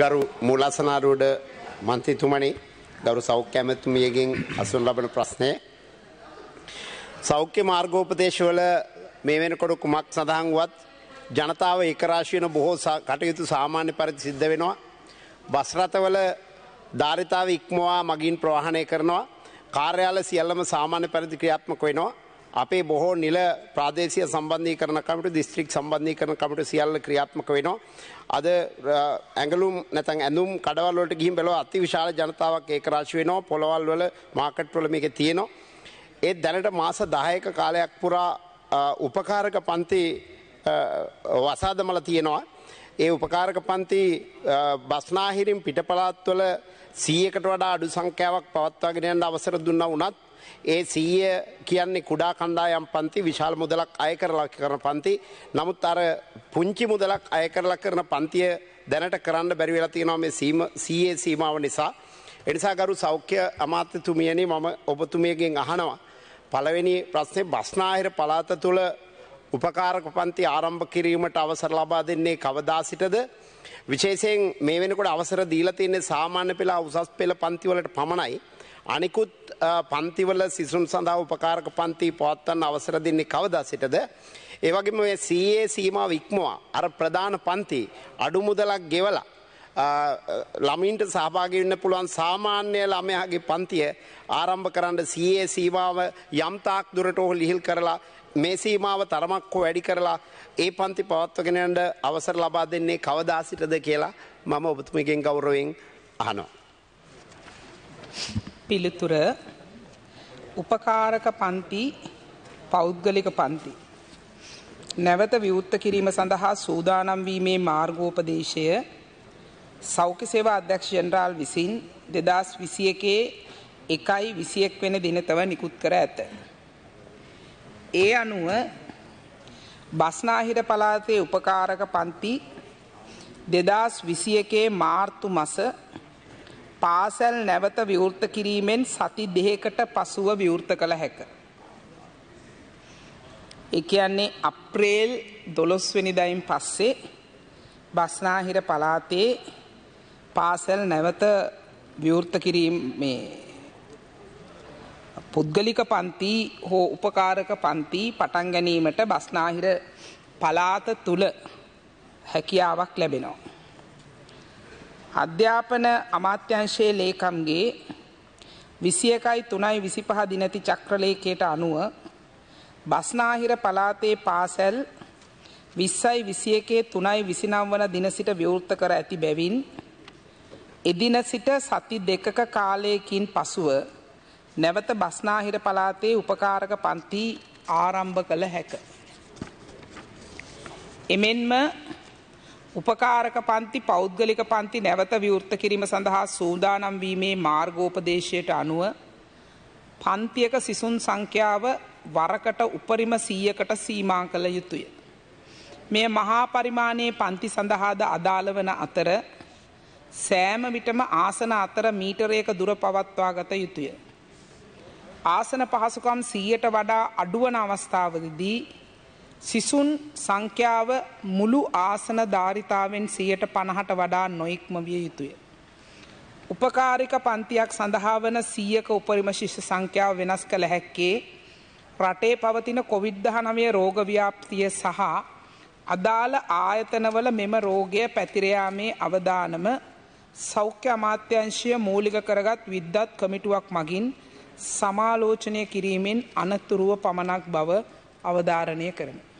ගරු මුලසනාරුවඩ මන්තිතුමනි ගරු සෞඛ්‍ය ඇමැතුමියගෙන් අසුන් ලබන ප්‍රශ්නය. සෞඛ්‍ය මාර්ගෝපදේශවල මේ වෙනකොට කුමක් සඳහන් වුවත් ජනතාව ඒකරාශයන බොහෝ කටයුතු සාමාන්‍ය පරිදි සිද්ධ වෙනවා. බස්රතවල ධාරිතාව ඉක්මවා මගින් ප්‍රවාහණය කරනවා. කාර්යාල සියල්ලම සාමාන්‍ය පරිදි ක්‍රියාත්මක වෙනවා. අපේ බොහෝ නිල ප්‍රාදේශීය සම්බන්ධීකරණ කමිටු දිස්ත්‍රික් සම්බන්ධීකරණ කමිටු සියල්ල ක්‍රියාත්මක වෙනවා. අද ඇඟලුම් නැතන් ඇඳුම් කඩවල් වලට ගිහින් බැලුවා අති විශාල ජනතාවක් ඒකරාශී වෙනවා. පොළවල් වල මාකට් වල මේක තියෙනවා. ඒ දැනට මාස 10ක කාලයක් පුරා උපකාරක පන්ති වසාදමල තියෙනවා. ඒ උපකාරක පන්ති බස්නාහිරින් පිටපලාත්වල සීයකට වඩා අඩු සංඛ්‍යාවක් පවත්වාගෙන යන්න අවසර දුන්නා වුණත් ඒ සීය කියන්නේ කුඩා කණ්ඩායම් පන්ති විශාල මුදලක් අය කරලා කරන පන්ති. නමුත් අර පුංචි මුදලක් අය කරලා කරන පන්තිය දැනට කරන්න බැරි වෙලා තියෙනවා මේ සීයේ සීමාව නිසා. එනිසා ගරු සෞඛ්‍ය අමාත්‍යතුමියනි මම ඔබතුමියගෙන් අහනවා. පළවෙනි ප්‍රශ්නේ බස්නාහිර පළාත තුළ උපකාරක පන්ති ආරම්භ කිරීමට අවසර ලබා දෙන්නේ කවදා සිටද විශේෂයෙන් මේ වෙනකොට අවසර දීලා තියෙන්නේ සාමාන්‍ය පෙළ උසස් පෙළ පන්තිවලට පමණයි අනිකුත් පන්තිවල සිසුන් සඳහා උපකාරක පන්ති පවත්වන්න අවසර දෙන්නේ කවදා සිටද. ඒවගේම මේ සයේ සීමා වික්මවා අර ප්‍රධාන පන්ති අඩු මුදලක් ගෙවලා ළමින්ට සහභාගි වෙන්න පුළුවන් සාමාන්‍ය ළමයාගේ පන්තිය ආරම්භ කරන්න සයේ සීමාව යම්තාක් දුරට ඔහු ලිහිල් කරලා මේ සීමාව තරමක් හෝ වැඩි කරලා ඒ පන්ති පවත්වගෙනට අවසර ලබා දෙන්නේ කවදාසිටද කියලා මම ඔබතුමකින් ගෞරවෙන් අහනෝ. පිළිතුර උපකාරක පන්ති පෞද්ගලික පන්ති. නැවත විවෘත්ත කිරීම සඳහා සූදානම් වීමේ මාර්ගෝපදේශය සෞඛ්‍ය සේවා අධ්‍යක්ෂ ජනරාල් විසින් 2021 එකයි 21 වෙනි දිනතව නිකුත් කර ඇත. ඒ අනුව බස්නාහිර පළාතේ උපකාරක පන්ති 2021 මාර්තු මාස පාසැල් නැවත විවෘත කිරීමෙන් සති දෙහකට පසුව විවෘත කළ හැක. ඒ කියන්නේ අප්‍රේල් 12 වෙනිදායින් පස්සේ බස්නාහිර පළාතේ පාසැල් නැවත විවෘත කිරීම මේ පුද්ගලික පන්ති හෝ උපකාරක පන්ති පටන් ගැනීමට බස්නාහිර පළාත තුල හැකියාවක් ලැබෙනවා. අධ්‍යාපන අමාත්‍යංශයේ ලේකම්ගේ විසි එකයි තුනයි විසි පහ දිනැති චක්‍රලේකයට අනුව බස්නාහිර පලාතේ පාසැල් විස්සයි විසි එකේ තුනයි විසිනම් වන දින සිට විවෘත්ත කර ඇති බැවින් එදින සිට සති දෙකක කාලයකින් පසුව නැවත බස්නාහිර පලාතේ උපකාරක පන්ති ආරම්භ කළ හැක. එමෙන්ම උපකාරක පන්ති පෞද්ගලික පන්ති නැවත විවෘත කිරීම සඳහා සූදානම් වීමේ මාර්ගෝපදේශයට අනුව පන්තියක සිසුන් සංඛ්‍යාව වරකට උපරිම සීයකට සීමා කළ යුතුය. මේ මහා පරිමාණයේ පන්ති සඳහාද අදාළ වන අතර සෑම විටම ආසන අතර මීටරයක දුර පවත්වා ගත යුතුය. ආසන පහසුකම් සීයට වඩා අඩුවන අවස්ථාවදදී සිසුන් සංඛ්‍යාව මුළු ආසන ධාරිතාවෙන් 150ට වඩා නොඉක්ම විය යුතුය. උපකාරික පන්තියක් සඳහා වන 100ක උපරිම ශිෂ්‍ය සංඛ්‍යාව වෙනස් කළ හැක්කේ රටේ පවතින COVID-19 රෝග ව්‍යාප්තිය සහ අදාළ ආයතනවල මෙම රෝගය පැතිර යාමේ අවදානම සෞඛ්‍ය අමාත්‍යංශය මූලික කරගත් විද්වත් කමිටුවක් මගින් සමාලෝචනය කිරීමෙන් අනතුරුව පමණක් බව අවධාරණය කරනවා.